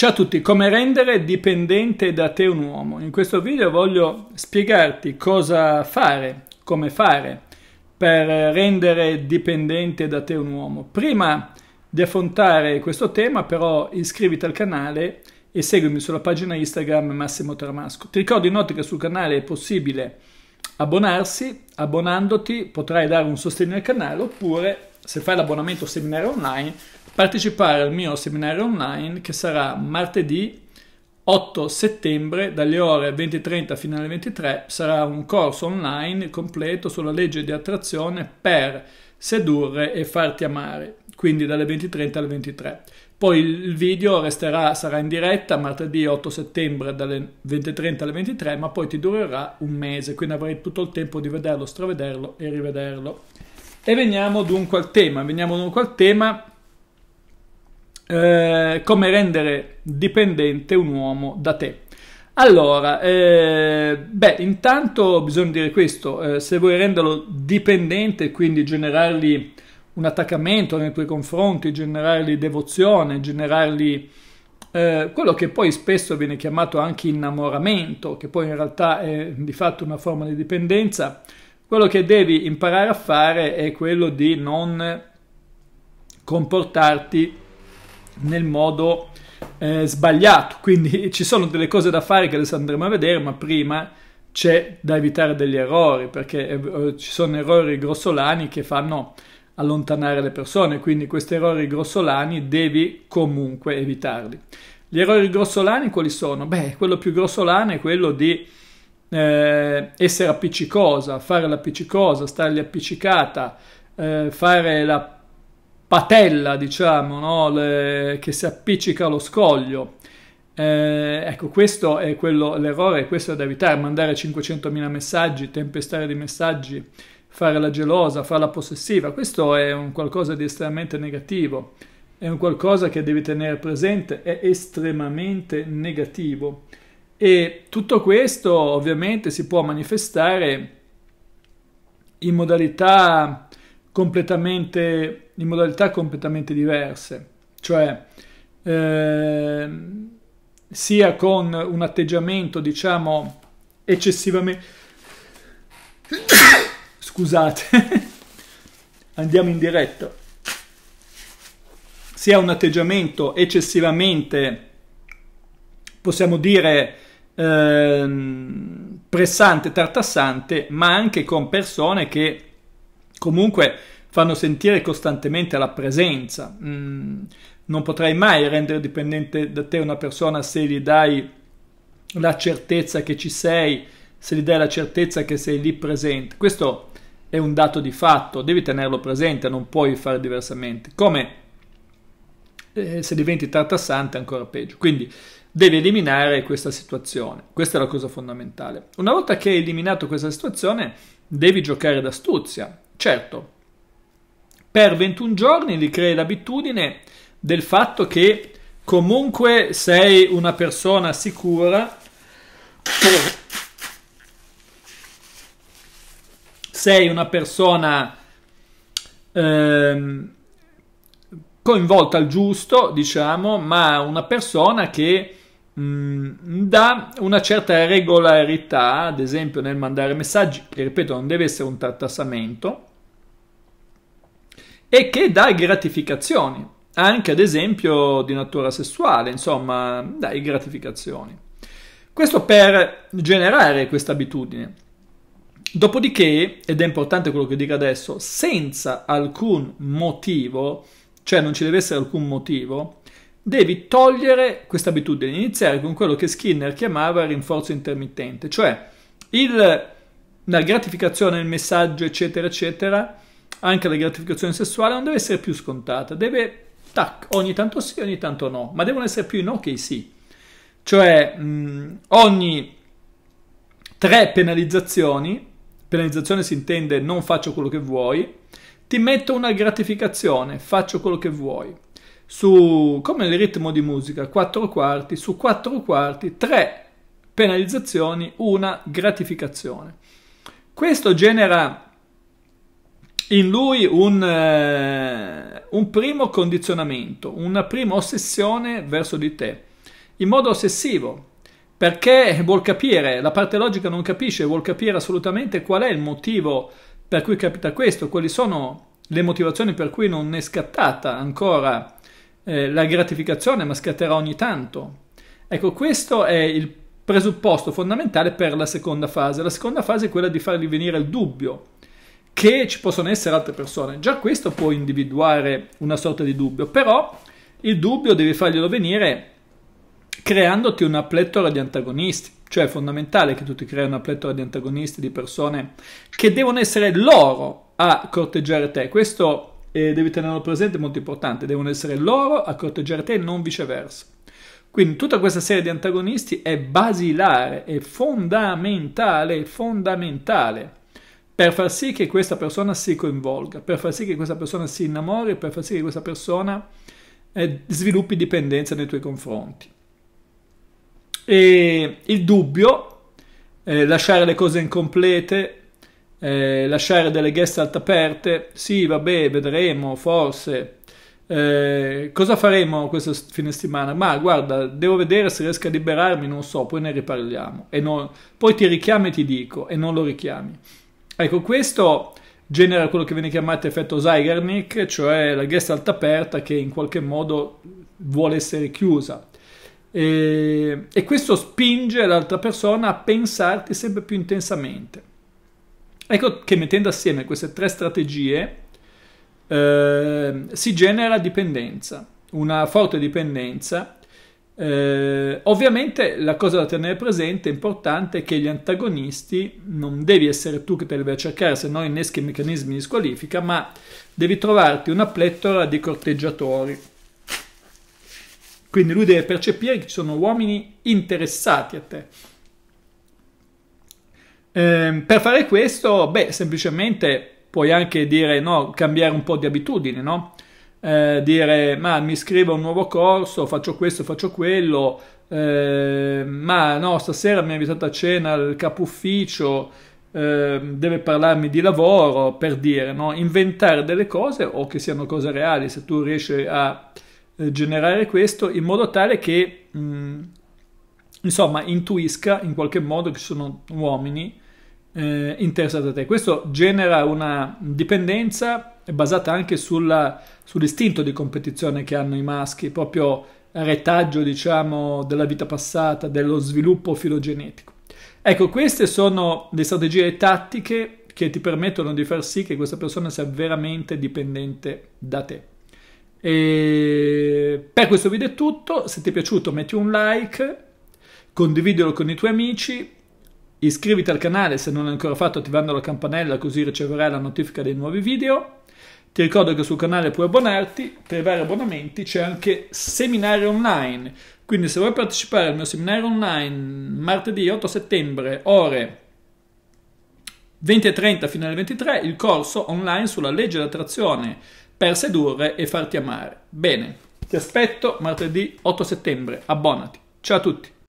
Ciao a tutti, come rendere dipendente da te un uomo? In questo video voglio spiegarti cosa fare, come fare per rendere dipendente da te un uomo. Prima di affrontare questo tema però iscriviti al canale e seguimi sulla pagina Instagram Massimo Tramasco. Ti ricordo inoltre che sul canale è possibile abbonarsi, abbonandoti potrai dare un sostegno al canale oppure se fai l'abbonamento seminario online partecipare al mio seminario online che sarà martedì 8 settembre dalle ore 20.30 fino alle 23 sarà un corso online completo sulla legge di attrazione per sedurre e farti amare, quindi dalle 20.30 alle 23. Poi il video resterà, sarà in diretta martedì 8 settembre dalle 20.30 alle 23, ma poi ti durerà un mese, quindi avrai tutto il tempo di vederlo, stravederlo e rivederlo. E veniamo dunque al tema, veniamo dunque al tema eh, come rendere dipendente un uomo da te. Allora, eh, beh, intanto bisogna dire questo, eh, se vuoi renderlo dipendente, quindi generargli un attaccamento nei tuoi confronti, generargli devozione, generargli eh, quello che poi spesso viene chiamato anche innamoramento, che poi in realtà è di fatto una forma di dipendenza, quello che devi imparare a fare è quello di non comportarti nel modo eh, sbagliato. Quindi ci sono delle cose da fare che adesso andremo a vedere, ma prima c'è da evitare degli errori, perché eh, eh, ci sono errori grossolani che fanno allontanare le persone, quindi questi errori grossolani devi comunque evitarli. Gli errori grossolani quali sono? Beh, quello più grossolano è quello di eh, essere appiccicosa, fare l'appiccicosa, stargli appiccicata, eh, fare la patella, diciamo, no? Le, che si appiccica allo scoglio. Eh, ecco, questo è quello, l'errore, questo è da evitare, mandare 500.000 messaggi, tempestare di messaggi, fare la gelosa, fare la possessiva, questo è un qualcosa di estremamente negativo, è un qualcosa che devi tenere presente, è estremamente negativo. E tutto questo ovviamente si può manifestare in modalità completamente in modalità completamente diverse, cioè eh, sia con un atteggiamento, diciamo, eccessivamente... Scusate, andiamo in diretta. Sia un atteggiamento eccessivamente, possiamo dire, eh, pressante, tartassante, ma anche con persone che comunque fanno sentire costantemente la presenza. Mm, non potrai mai rendere dipendente da te una persona se gli dai la certezza che ci sei, se gli dai la certezza che sei lì presente. Questo è un dato di fatto, devi tenerlo presente, non puoi fare diversamente. Come eh, se diventi tartassante ancora peggio. Quindi devi eliminare questa situazione. Questa è la cosa fondamentale. Una volta che hai eliminato questa situazione, devi giocare d'astuzia. Certo, per 21 giorni gli crei l'abitudine del fatto che comunque sei una persona sicura, sei una persona eh, coinvolta al giusto, diciamo, ma una persona che mh, mm, dà una certa regolarità, ad esempio nel mandare messaggi, che ripeto non deve essere un tartassamento, e che dà gratificazioni, anche ad esempio di natura sessuale, insomma, dai gratificazioni. Questo per generare questa abitudine. Dopodiché, ed è importante quello che dico adesso, senza alcun motivo, cioè non ci deve essere alcun motivo, devi togliere questa abitudine, iniziare con quello che Skinner chiamava rinforzo intermittente, cioè il, la gratificazione, il messaggio, eccetera, eccetera, anche la gratificazione sessuale non deve essere più scontata, deve, tac, ogni tanto sì, ogni tanto no, ma devono essere più i no che i sì. Cioè, mh, ogni tre penalizzazioni, penalizzazione si intende non faccio quello che vuoi, ti metto una gratificazione, faccio quello che vuoi. Su, come il ritmo di musica, 4 quarti, su 4 quarti, 3 penalizzazioni, una gratificazione. Questo genera in lui un, eh, un primo condizionamento, una prima ossessione verso di te, in modo ossessivo, perché vuol capire, la parte logica non capisce, vuol capire assolutamente qual è il motivo per cui capita questo, quali sono le motivazioni per cui non è scattata ancora eh, la gratificazione, ma scatterà ogni tanto. Ecco, questo è il presupposto fondamentale per la seconda fase. La seconda fase è quella di fargli venire il dubbio che ci possono essere altre persone. Già questo può individuare una sorta di dubbio, però il dubbio devi farglielo venire creandoti una pletora di antagonisti. Cioè è fondamentale che tu ti crei una pletora di antagonisti, di persone che devono essere loro a corteggiare te. Questo eh, devi tenerlo presente, è molto importante. Devono essere loro a corteggiare te e non viceversa. Quindi tutta questa serie di antagonisti è basilare, è fondamentale, fondamentale per far sì che questa persona si coinvolga, per far sì che questa persona si innamori, per far sì che questa persona eh, sviluppi dipendenza nei tuoi confronti. E il dubbio, eh, lasciare le cose incomplete, eh, lasciare delle guest gestalt aperte, sì, vabbè, vedremo, forse. Eh, cosa faremo questo fine settimana? Ma guarda, devo vedere se riesco a liberarmi, non so, poi ne riparliamo. E non, poi ti richiamo e ti dico, e non lo richiami. Ecco, questo genera quello che viene chiamato effetto Zeigarnik, cioè la gestalt aperta che in qualche modo vuole essere chiusa. E, e questo spinge l'altra persona a pensarti sempre più intensamente. Ecco che mettendo assieme queste tre strategie eh, si genera dipendenza, una forte dipendenza eh, ovviamente la cosa da tenere presente, è importante, è che gli antagonisti non devi essere tu che te li vai a cercare, se no inneschi i meccanismi di squalifica, ma devi trovarti una plettora di corteggiatori. Quindi lui deve percepire che ci sono uomini interessati a te. Eh, per fare questo, beh, semplicemente puoi anche dire no, cambiare un po' di abitudine, no? eh, dire ma mi iscrivo a un nuovo corso, faccio questo, faccio quello, eh, ma no, stasera mi ha invitato a cena il capo ufficio, eh, deve parlarmi di lavoro, per dire, no? inventare delle cose o che siano cose reali, se tu riesci a eh, generare questo, in modo tale che, mh, mm, insomma, intuisca in qualche modo che sono uomini eh, interessa da te. Questo genera una dipendenza basata anche sulla, sull'istinto di competizione che hanno i maschi, proprio retaggio diciamo della vita passata, dello sviluppo filogenetico. Ecco, queste sono le strategie tattiche che ti permettono di far sì che questa persona sia veramente dipendente da te. E per questo video è tutto, se ti è piaciuto metti un like, condividilo con i tuoi amici, Iscriviti al canale se non è ancora fatto attivando la campanella così riceverai la notifica dei nuovi video. Ti ricordo che sul canale puoi abbonarti, per i vari abbonamenti c'è anche seminario online, quindi se vuoi partecipare al mio seminario online martedì 8 settembre ore 20.30 fino alle 23, il corso online sulla legge dell'attrazione per sedurre e farti amare. Bene, ti aspetto martedì 8 settembre, abbonati. Ciao a tutti!